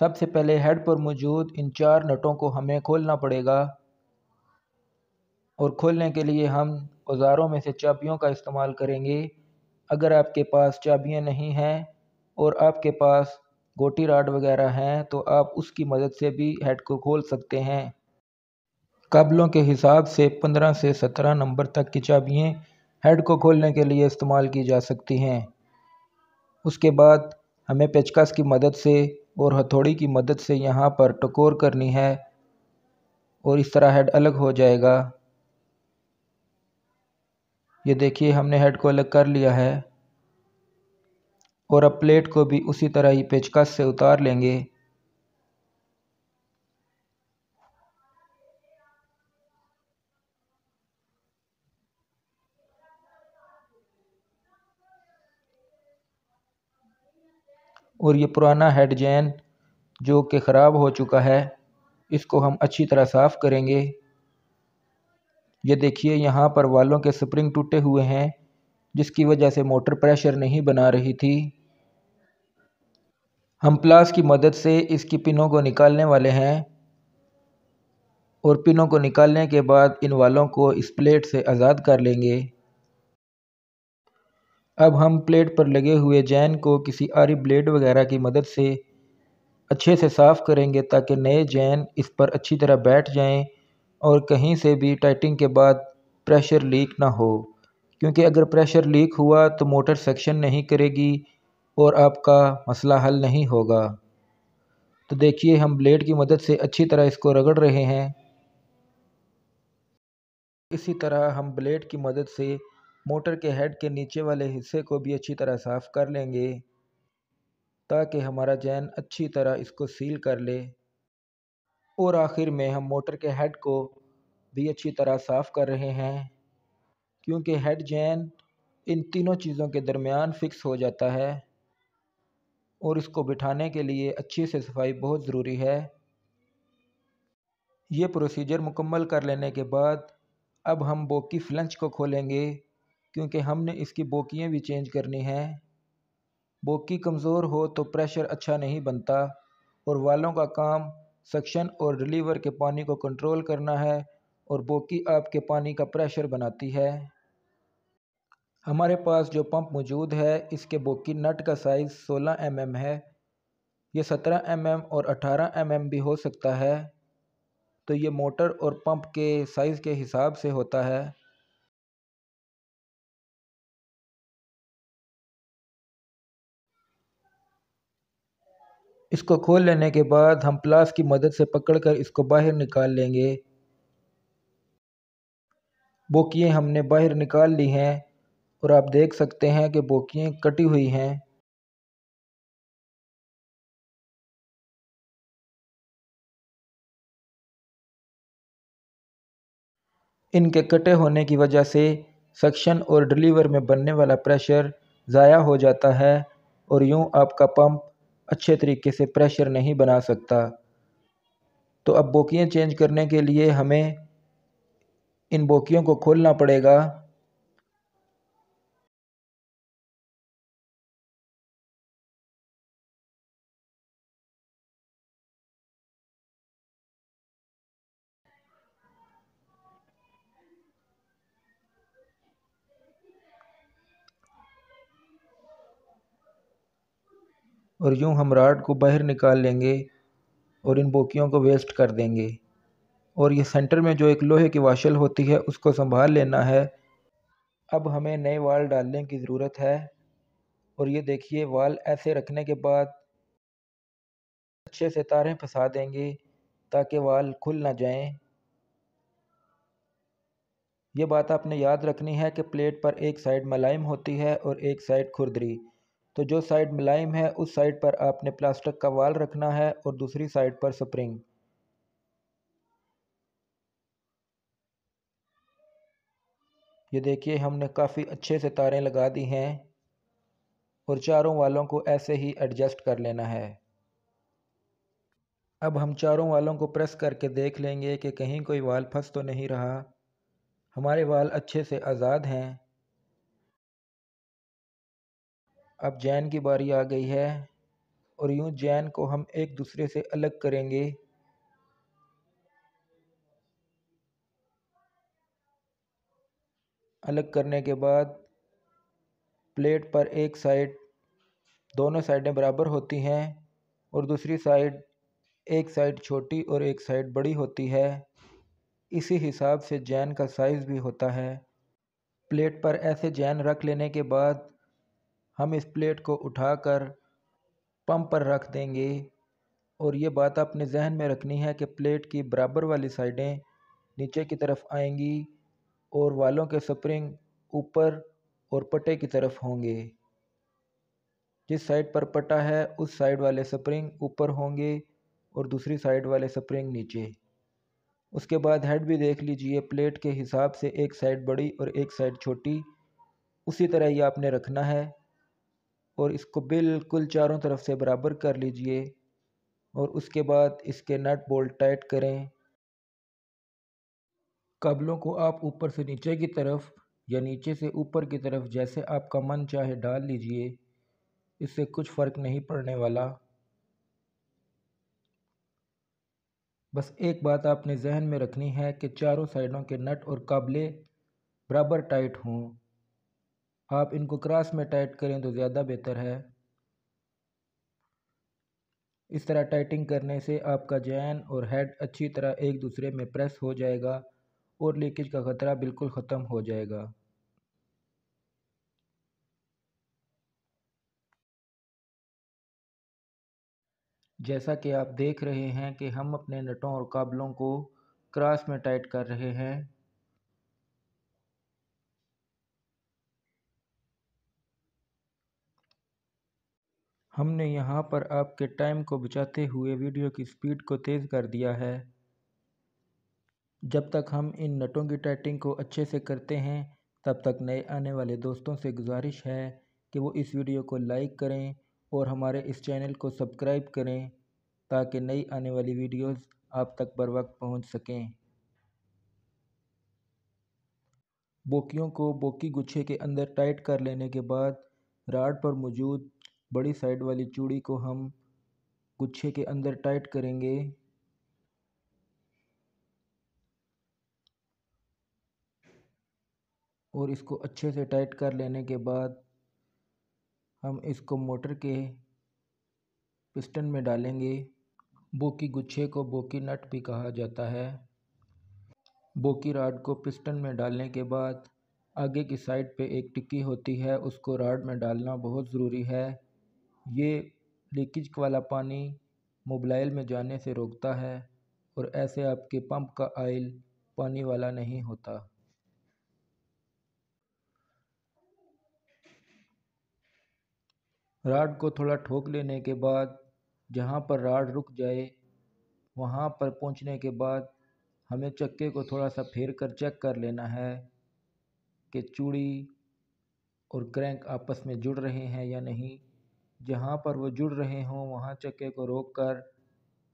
सबसे पहले हेड पर मौजूद इन चार नटों को हमें खोलना पड़ेगा और खोलने के लिए हम औज़ारों में से चाबियों का इस्तेमाल करेंगे अगर आपके पास चाबियाँ नहीं हैं और आपके पास गोटी राड वगैरह हैं तो आप उसकी मदद से भी हेड को खोल सकते हैं कबलों के हिसाब से 15 से 17 नंबर तक की चाबियाँ हेड को खोलने के लिए इस्तेमाल की जा सकती हैं उसके बाद हमें पेचकस की मदद से और हथौड़ी की मदद से यहाँ पर टकोर करनी है और इस तरह हेड अलग हो जाएगा ये देखिए हमने हेड को अलग कर लिया है और अब प्लेट को भी उसी तरह ही पेचकस से उतार लेंगे और ये पुराना हेड जैन जो कि ख़राब हो चुका है इसको हम अच्छी तरह साफ़ करेंगे ये देखिए यहाँ पर वालों के स्प्रिंग टूटे हुए हैं जिसकी वजह से मोटर प्रेशर नहीं बना रही थी हम प्लास की मदद से इसकी पिनों को निकालने वाले हैं और पिनों को निकालने के बाद इन वालों को इस प्लेट से आज़ाद कर लेंगे अब हम प्लेट पर लगे हुए जैन को किसी आरी ब्लेड वगैरह की मदद से अच्छे से साफ़ करेंगे ताकि नए जैन इस पर अच्छी तरह बैठ जाएं और कहीं से भी टाइटिंग के बाद प्रेशर लीक ना हो क्योंकि अगर प्रेशर लीक हुआ तो मोटर सेक्शन नहीं करेगी और आपका मसला हल नहीं होगा तो देखिए हम ब्लेड की मदद से अच्छी तरह इसको रगड़ रहे हैं इसी तरह हम ब्लेड की मदद से मोटर के हेड के नीचे वाले हिस्से को भी अच्छी तरह साफ़ कर लेंगे ताकि हमारा जैन अच्छी तरह इसको सील कर ले और आखिर में हम मोटर के हेड को भी अच्छी तरह साफ़ कर रहे हैं क्योंकि हेड जैन इन तीनों चीज़ों के दरमियान फ़िक्स हो जाता है और इसको बिठाने के लिए अच्छी से सफाई बहुत ज़रूरी है ये प्रोसीजर मुकम्मल कर लेने के बाद अब हम बोकी फ्लंच को खोलेंगे क्योंकि हमने इसकी बोकियाँ भी चेंज करनी हैं बोकी कमज़ोर हो तो प्रेशर अच्छा नहीं बनता और वालों का काम सक्शन और रिलीवर के पानी को कंट्रोल करना है और बोकी आपके पानी का प्रेशर बनाती है हमारे पास जो पंप मौजूद है इसके बोकी नट का साइज़ 16 एम है ये 17 एम mm और 18 एम mm भी हो सकता है तो ये मोटर और पंप के साइज़ के हिसाब से होता है इसको खोल लेने के बाद हम प्लास की मदद से पकड़कर इसको बाहर निकाल लेंगे बोकियाँ हमने बाहर निकाल ली हैं और आप देख सकते हैं कि बोकियाँ कटी हुई हैं इनके कटे होने की वजह से सक्शन और डिलीवर में बनने वाला प्रेशर ज़ाया हो जाता है और यूं आपका पंप अच्छे तरीके से प्रेशर नहीं बना सकता तो अब बोकियाँ चेंज करने के लिए हमें इन बोकियों को खोलना पड़ेगा और यूँ हम राड को बाहर निकाल लेंगे और इन बोकियों को वेस्ट कर देंगे और ये सेंटर में जो एक लोहे की वाशल होती है उसको संभाल लेना है अब हमें नए वाल डालने की ज़रूरत है और ये देखिए वाल ऐसे रखने के बाद अच्छे से तारें फंसा देंगे ताकि वाल खुल ना जाएं ये बात आपने याद रखनी है कि प्लेट पर एक साइड मलाइम होती है और एक साइड खुरदरी तो जो साइड मुलायम है उस साइड पर आपने प्लास्टिक का वाल रखना है और दूसरी साइड पर स्प्रिंग ये देखिए हमने काफ़ी अच्छे से तारें लगा दी हैं और चारों वालों को ऐसे ही एडजस्ट कर लेना है अब हम चारों वालों को प्रेस करके देख लेंगे कि कहीं कोई वाल फंस तो नहीं रहा हमारे वाल अच्छे से आज़ाद हैं अब जैन की बारी आ गई है और यूं जैन को हम एक दूसरे से अलग करेंगे अलग करने के बाद प्लेट पर एक साइड दोनों साइडें बराबर होती हैं और दूसरी साइड एक साइड छोटी और एक साइड बड़ी होती है इसी हिसाब से जैन का साइज़ भी होता है प्लेट पर ऐसे जैन रख लेने के बाद हम इस प्लेट को उठाकर पम्प पर रख देंगे और ये बात अपने जहन में रखनी है कि प्लेट की बराबर वाली साइडें नीचे की तरफ आएंगी और वालों के स्प्रिंग ऊपर और पट्टे की तरफ होंगे जिस साइड पर पट्टा है उस साइड वाले स्प्रिंग ऊपर होंगे और दूसरी साइड वाले स्प्रिंग नीचे उसके बाद हेड भी देख लीजिए प्लेट के हिसाब से एक साइड बड़ी और एक साइड छोटी उसी तरह ये आपने रखना है और इसको बिल्कुल चारों तरफ से बराबर कर लीजिए और उसके बाद इसके नट बोल्ट टाइट करें कबलों को आप ऊपर से नीचे की तरफ या नीचे से ऊपर की तरफ जैसे आपका मन चाहे डाल लीजिए इससे कुछ फ़र्क नहीं पड़ने वाला बस एक बात आपने जहन में रखनी है कि चारों साइडों के नट और काबले बराबर टाइट हों आप इनको क्रॉस में टाइट करें तो ज़्यादा बेहतर है इस तरह टाइटिंग करने से आपका जैन और हेड अच्छी तरह एक दूसरे में प्रेस हो जाएगा और लीकेज का ख़तरा बिल्कुल ख़त्म हो जाएगा जैसा कि आप देख रहे हैं कि हम अपने नटों और काबलों को क्रॉस में टाइट कर रहे हैं हमने यहाँ पर आपके टाइम को बचाते हुए वीडियो की स्पीड को तेज़ कर दिया है जब तक हम इन नटों की टाइटिंग को अच्छे से करते हैं तब तक नए आने वाले दोस्तों से गुजारिश है कि वो इस वीडियो को लाइक करें और हमारे इस चैनल को सब्सक्राइब करें ताकि नई आने वाली वीडियोस आप तक बर वक्त पहुँच सकें बोकियों को बोकी गुच्छे के अंदर टाइट कर लेने के बाद राड पर मौजूद बड़ी साइड वाली चूड़ी को हम गुच्छे के अंदर टाइट करेंगे और इसको अच्छे से टाइट कर लेने के बाद हम इसको मोटर के पिस्टन में डालेंगे बोकी गुच्छे को बोकी नट भी कहा जाता है बोकी राड को पिस्टन में डालने के बाद आगे की साइड पे एक टिक्की होती है उसको राड में डालना बहुत ज़रूरी है ये लीकेज वाला पानी मोबलाइल में जाने से रोकता है और ऐसे आपके पंप का आयल पानी वाला नहीं होता राड को थोड़ा ठोक लेने के बाद जहाँ पर राड रुक जाए वहाँ पर पहुँचने के बाद हमें चक्के को थोड़ा सा फेर कर चेक कर लेना है कि चूड़ी और क्रैंक आपस में जुड़ रहे हैं या नहीं जहाँ पर वो जुड़ रहे हों वहाँ चक्के को रोक कर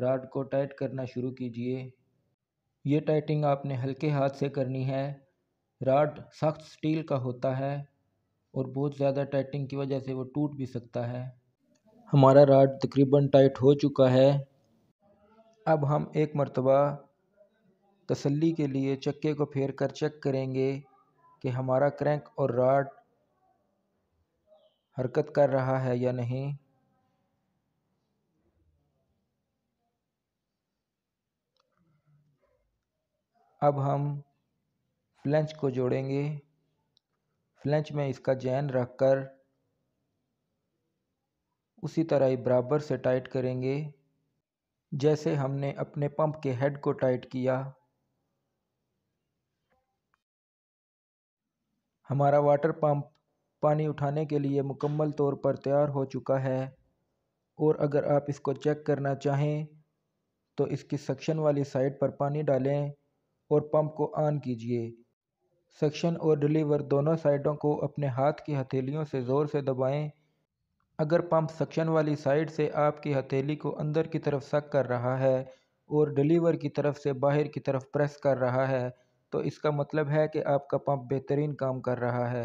रॉड को टाइट करना शुरू कीजिए यह टाइटिंग आपने हल्के हाथ से करनी है रॉड सख्त स्टील का होता है और बहुत ज़्यादा टाइटिंग की वजह से वो टूट भी सकता है हमारा रॉड तकरीबन टाइट हो चुका है अब हम एक मरतबा तसल्ली के लिए चक्के को फेर कर चेक करेंगे कि हमारा क्रैंक और रॉड हरकत कर रहा है या नहीं अब हम फ्लेंच को जोड़ेंगे फ्लेंच में इसका जैन रखकर उसी तरह ही बराबर से टाइट करेंगे जैसे हमने अपने पंप के हेड को टाइट किया हमारा वाटर पंप पानी उठाने के लिए मुकम्मल तौर पर तैयार हो चुका है और अगर आप इसको चेक करना चाहें तो इसकी सक्शन वाली साइड पर पानी डालें और पंप को ऑन कीजिए सक्शन और डिलीवर दोनों साइडों को अपने हाथ की हथेलियों से ज़ोर से दबाएं अगर पंप सक्शन वाली साइड से आपकी हथेली को अंदर की तरफ सक कर रहा है और डिलीवर की तरफ से बाहर की तरफ प्रेस कर रहा है तो इसका मतलब है कि आपका पंप बेहतरीन काम कर रहा है